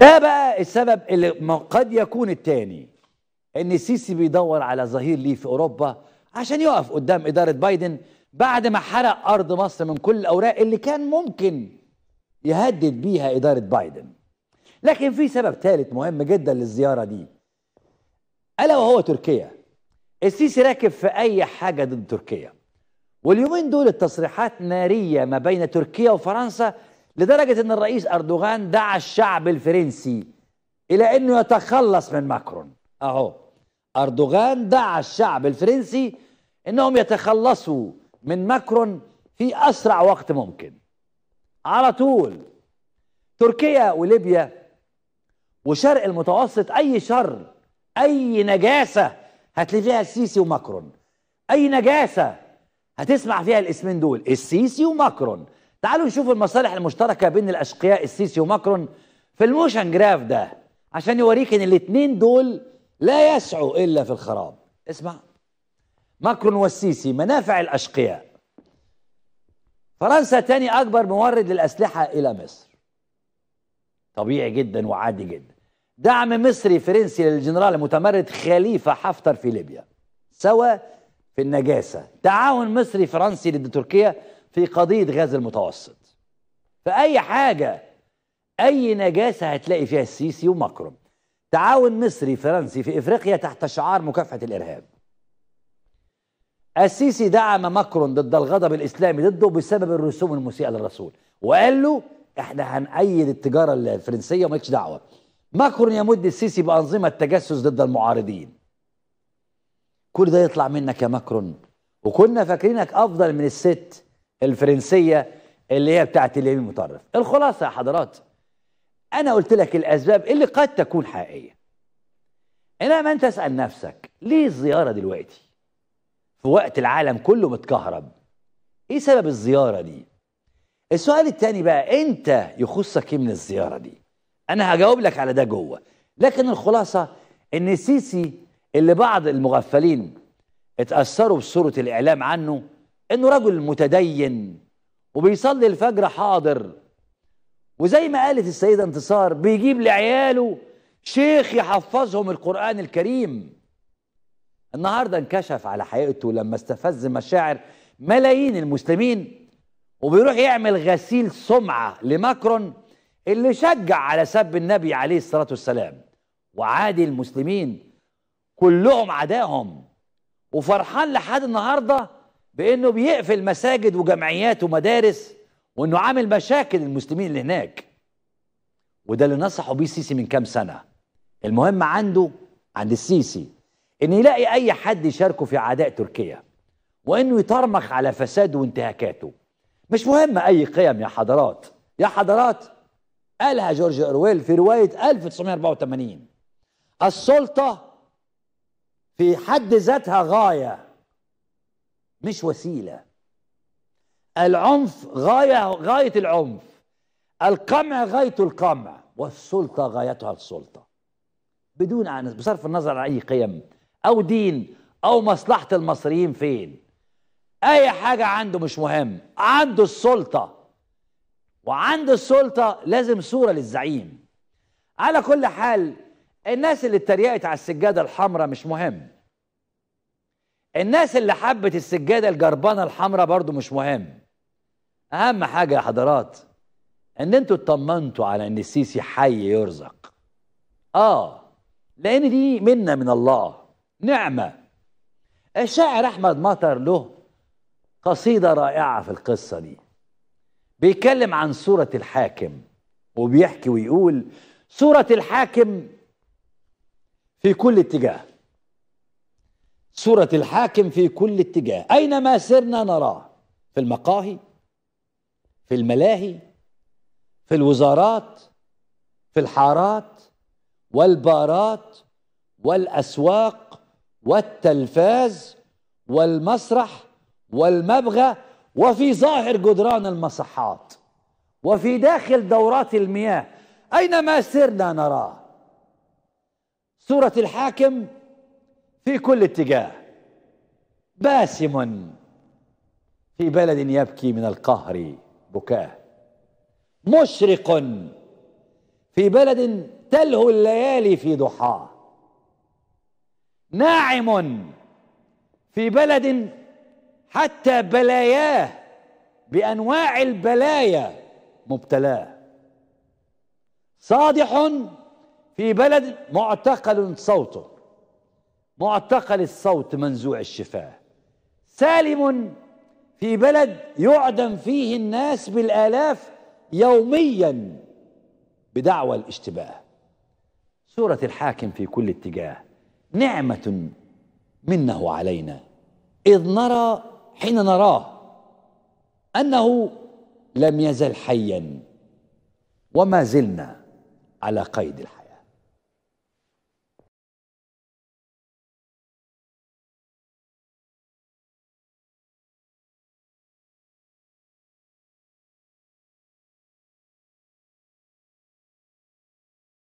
ده بقى السبب اللي قد يكون الثاني ان السيسي بيدور على ظهير ليه في اوروبا عشان يقف قدام اداره بايدن بعد ما حرق ارض مصر من كل الاوراق اللي كان ممكن يهدد بيها اداره بايدن لكن في سبب ثالث مهم جدا للزياره دي الا وهو تركيا السيسي راكب في اي حاجه ضد تركيا واليومين دول التصريحات ناريه ما بين تركيا وفرنسا لدرجة أن الرئيس أردوغان دعا الشعب الفرنسي إلى أنه يتخلص من ماكرون أهو أردوغان دعا الشعب الفرنسي أنهم يتخلصوا من ماكرون في أسرع وقت ممكن على طول تركيا وليبيا وشرق المتوسط أي شر أي نجاسة هتلاقيها فيها السيسي وماكرون أي نجاسة هتسمع فيها الاسمين دول السيسي وماكرون تعالوا نشوف المصالح المشتركة بين الأشقياء السيسي وماكرون في الموشن جراف ده عشان يوريك إن الاتنين دول لا يسعوا إلا في الخراب اسمع ماكرون والسيسي منافع الأشقياء فرنسا تاني أكبر مورد للأسلحة إلى مصر طبيعي جدا وعادي جدا دعم مصري فرنسي للجنرال المتمرد خليفة حفتر في ليبيا سوى في النجاسة تعاون مصري فرنسي ضد تركيا في قضية غاز المتوسط فأي حاجة أي نجاسة هتلاقي فيها السيسي ومكرم تعاون مصري فرنسي في إفريقيا تحت شعار مكافحة الإرهاب السيسي دعم ماكرون ضد الغضب الإسلامي ضده بسبب الرسوم المسيئة للرسول وقال له احنا هنأيد التجارة الفرنسية ومالكش دعوة ماكرون يمد السيسي بأنظمة تجسس ضد المعارضين كل ده يطلع منك يا ماكرون وكنا فاكرينك أفضل من الست الفرنسية اللي هي بتاعت اليمين المتطرف الخلاصة يا حضرات أنا قلت لك الأسباب اللي قد تكون حقيقية إنما أنت اسأل نفسك ليه الزيارة دلوقتي في وقت العالم كله متكهرب إيه سبب الزيارة دي السؤال الثاني بقى أنت يخصك إيه من الزيارة دي أنا هجاوب لك على ده جوه لكن الخلاصة إن السيسي اللي بعض المغفلين اتأثروا بصورة الإعلام عنه انه رجل متدين وبيصلي الفجر حاضر وزي ما قالت السيدة انتصار بيجيب لعياله شيخ يحفظهم القرآن الكريم النهاردة انكشف على حقيقته لما استفز مشاعر ملايين المسلمين وبيروح يعمل غسيل سمعة لماكرون اللي شجع على سب النبي عليه الصلاة والسلام وعادي المسلمين كلهم عداهم وفرحان لحد النهارده بانه بيقفل مساجد وجمعيات ومدارس وانه عامل مشاكل للمسلمين اللي هناك وده اللي نصحه بيه السيسي من كام سنه المهم عنده عند السيسي ان يلاقي اي حد يشاركه في عداء تركيا وانه يطرمخ على فساده وانتهاكاته مش مهم اي قيم يا حضرات يا حضرات قالها جورج ارويل في روايه 1984 السلطه في حد ذاتها غايه مش وسيله العنف غايه غايه العنف القمع غايه القمع والسلطه غايتها السلطه بدون عن بصرف النظر عن اي قيم او دين او مصلحه المصريين فين اي حاجه عنده مش مهم عنده السلطه وعند السلطه لازم صوره للزعيم على كل حال الناس اللي اتريقت على السجاده الحمراء مش مهم الناس اللي حبت السجاده الجربانه الحمراء برضو مش مهم اهم حاجه يا حضرات ان انتوا اطمنتوا على ان السيسي حي يرزق اه لان دي منه من الله نعمه الشاعر احمد مطر له قصيده رائعه في القصه دي بيتكلم عن صوره الحاكم وبيحكي ويقول صوره الحاكم في كل اتجاه صورة الحاكم في كل اتجاه أينما سرنا نراه في المقاهي في الملاهي في الوزارات في الحارات والبارات والأسواق والتلفاز والمسرح والمبغى وفي ظاهر جدران المصحات وفي داخل دورات المياه أينما سرنا نراه صورة الحاكم في كل اتجاه باسم في بلد يبكي من القهر بكاه مشرق في بلد تلهو الليالي في ضحاه ناعم في بلد حتى بلاياه بانواع البلايا مبتلاه صادح في بلد معتقل صوته معتقل الصوت منزوع الشفاه سالم في بلد يعدم فيه الناس بالآلاف يوميا بدعوى الاشتباه سورة الحاكم في كل اتجاه نعمة منه علينا إذ نرى حين نراه أنه لم يزل حيا وما زلنا على قيد الحياة